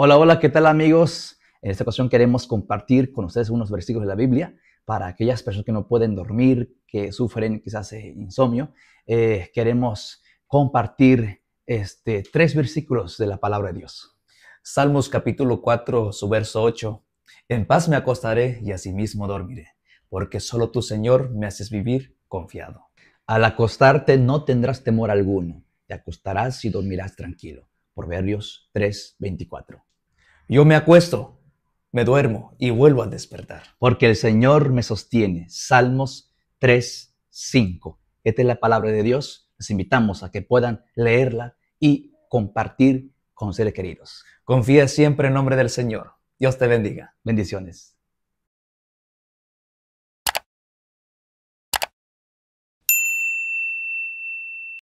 Hola, hola, ¿qué tal amigos? En esta ocasión queremos compartir con ustedes unos versículos de la Biblia para aquellas personas que no pueden dormir, que sufren quizás eh, insomnio. Eh, queremos compartir este, tres versículos de la palabra de Dios. Salmos capítulo 4, su verso 8. En paz me acostaré y asimismo dormiré, porque solo tu Señor, me haces vivir confiado. Al acostarte no tendrás temor alguno, te acostarás y dormirás tranquilo. Proverbios 3, 24. Yo me acuesto, me duermo y vuelvo a despertar. Porque el Señor me sostiene. Salmos 3, 5. Esta es la palabra de Dios. Les invitamos a que puedan leerla y compartir con seres queridos. Confía siempre en nombre del Señor. Dios te bendiga. Bendiciones.